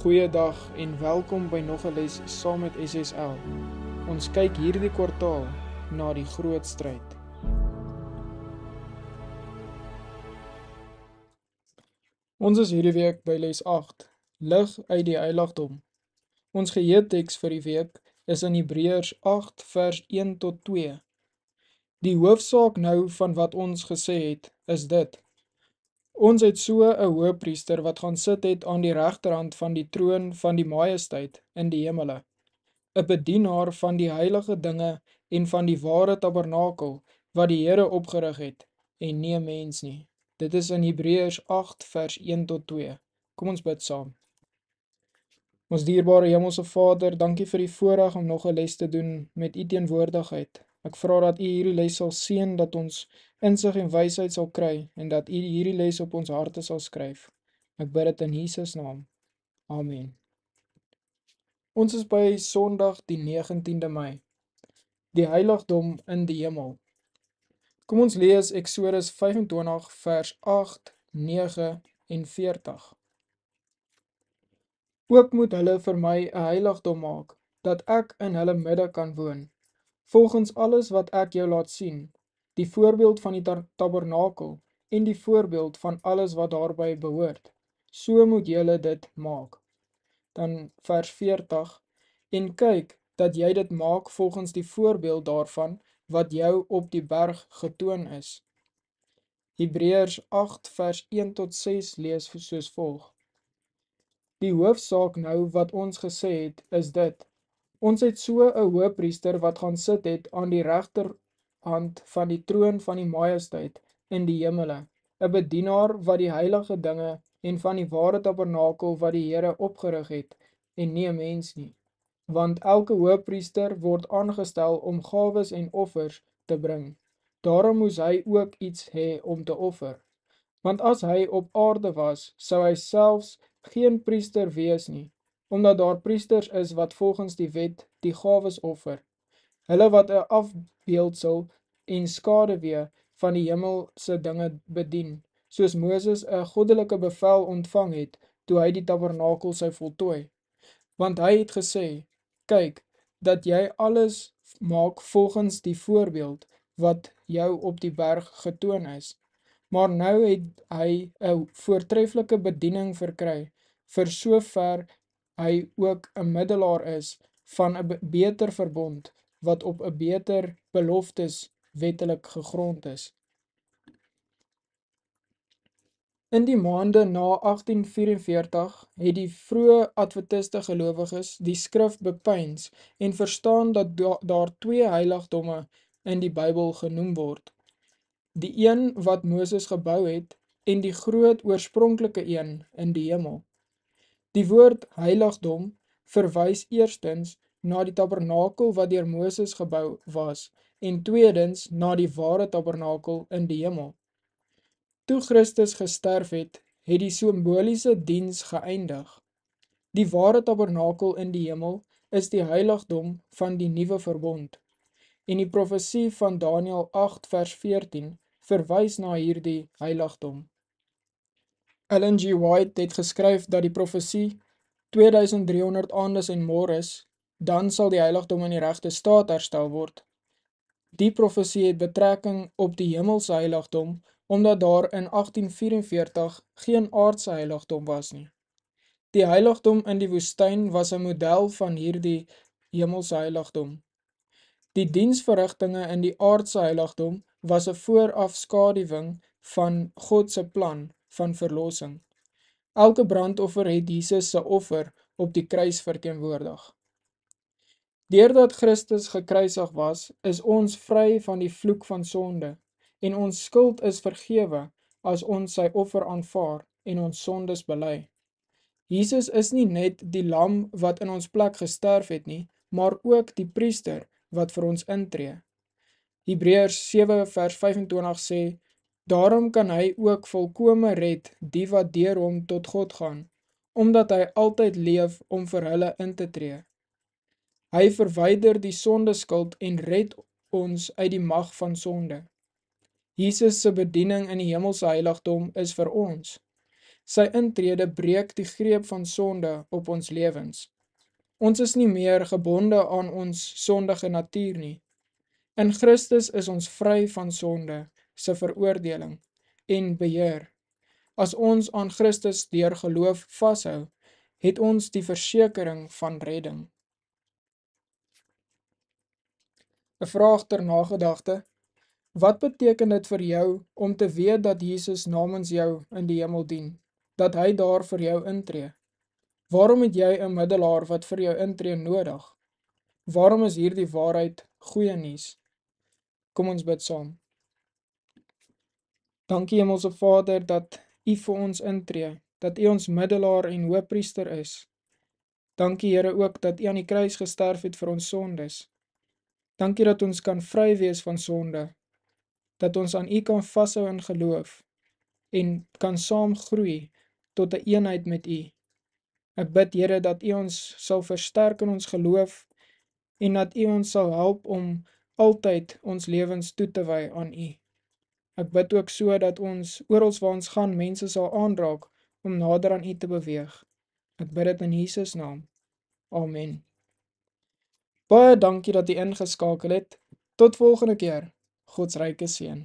Goeiedag en welkom by nog 'n les saam met SSL. Ons kyk hierdie kwartaal na die groot stryd. Ons is hierdie week by les 8, lig uit die heiligdom. Ons geheeteks vir die week is in Hebreërs 8 vers 1 tot 2. Die hoofsaak nou van wat ons gesê het, is dit: Ons het so 'n hoëpriester wat gaan sit het aan die regterhand van die troon van die majesteit in die hemele. 'n Bedienaar van die heilige dinge en van die ware tabernakel wat die Here opgerig het en nie 'n mens nie. Dit is in Hebreërs 8 vers 1 tot 2. Kom ons bid saam. Ons dierbare Hemelse Vader, dankie vir die voorreg om nog 'n les te doen met U teenwoordigheid. Ek vra dat U hierdie les sal seën dat ons insig en wysheid sal kry en dat U hierdie les op ons harte sal skryf. Ek bid dit in Jesus naam. Amen. Ons is by Sondag die 19de Mei. Die heiligdom in die hemel. Kom ons lees Eksodus 25 vers 8, 9 en 40. Ook moet hulle vir my 'n heiligdom maak dat ek in hulle midde kan woon volgens alles wat ek jou laat sien, die voorbeeld van die tabernakel en die voorbeeld van alles wat daarby behoort, so moet jylle dit maak. Dan vers 40, en kyk dat jy dit maak volgens die voorbeeld daarvan wat jou op die berg getoon is. Hebreërs 8 vers 1 tot 6 lees soos volg. Die hoofsaak nou wat ons gesê het is dit, Ons het so 'n hoëpriester wat gaan sit het aan die regterhand van die troon van die majesteit in die hemele, 'n bedienaar wat die heilige dinge en van die ware tabernakel wat die Here opgerig het en nie 'n mens nie. Want elke hoëpriester word aangestel om gawes en offers te bring. Daarom moes hy ook iets hê om te offer. Want as hy op aarde was, sou hy selfs geen priester wees nie, omdat daar priesters is wat volgens die wet die gaves offer. Hulle wat 'n afbeeldsel en skaduwee van die hemelse dinge bedien, soos Moses 'n goddelike bevel ontvang het toe hy die tabernakel sou voltooi. Want hy het gesê: "Kyk, dat jy alles maak volgens die voorbeeld wat jou op die berg getoon is." Maar nou het hy 'n voortreffelike bediening verkry vir sover hy ook 'n middelaar is van 'n beter verbond wat op 'n beter beloftes wettelik gegrond is. In die maande na 1844 het die vroeë adventiste gelowiges die skrif bepeins en verstaan dat da daar twee heiligdomme in die Bybel genoem word. Die een wat Moses gebou het en die groot oorspronklike een in die hemel. Die woord heiligdom verwys eerstens na die tabernakel wat deur Moses gebou was en tweedens na die ware tabernakel in die hemel. Toe Christus gesterf het, het die simboliese diens geëindig. Die ware tabernakel in die hemel is die heiligdom van die nuwe verbond. En die profesie van Daniël 8 vers 14 verwys na hierdie heiligdom. Ellen G. White het geskryf dat die profesie 2300 aandes en more is, dan sal die heiligdom in die regte staat herstel word. Die profesie het betrekking op die hemelse heiligdom, omdat daar in 1844 geen aardse heiligdom was nie. Die heiligdom in die woestijn was 'n model van hierdie hemelse heiligdom. Die diensverrigtinge in die aardse heiligdom was 'n voorafskaduwing van God se plan van verlossing. Elke brandoffer het Jesus se offer op die kruis verteenwoordig. Deurdat Christus gekruisig was, is ons vry van die vloek van sonde en ons skuld is vergewe as ons sy offer aanvaar en ons sondes bely. Jesus is nie net die lam wat in ons plek gesterf het nie, maar ook die priester wat vir ons intree. Hebreërs 7:25 sê Daarom kan hy ook volkome red die wat deur hom tot God gaan, omdat hy altyd leef om vir hulle in te tree. Hy verwyder die sondeskuld en red ons uit die mag van sonde. Jesus se bediening in die hemelse heiligdom is vir ons. Sy intrede breek die greep van sonde op ons lewens. Ons is nie meer gebonde aan ons sondige natuur nie. In Christus is ons vry van sonde se veroordeling en beheer. As ons aan Christus deur geloof vashou, het ons die versekering van redding. 'n Vraag ter nagedagte: Wat beteken dit vir jou om te weet dat Jesus namens jou in die hemel dien, dat hy daar vir jou intree? Waarom het jy 'n middelaar wat vir jou intree nodig? Waarom is hierdie waarheid goeie nuus? Kom ons bid saam. Dankie Hemelse Vader dat U vir ons intree, dat U ons middelaar en hoëpriester is. Dankie Here ook dat U aan die kruis gesterf het vir ons sondes. Dankie dat ons kan vry wees van sonde. Dat ons aan U kan vashou in geloof en kan saam groei tot 'n eenheid met U. Ek bid Here dat U ons sal versterk in ons geloof en dat U ons sal help om altyd ons lewens toe te wy aan U. Ek bid ook so dat ons oral waar ons gaan mense sal aanraak om nader aan U te beweeg. Ek bid dit in Jesus naam. Amen. Baie dankie dat jy ingeskakel het. Tot volgende keer. God se ryke seën.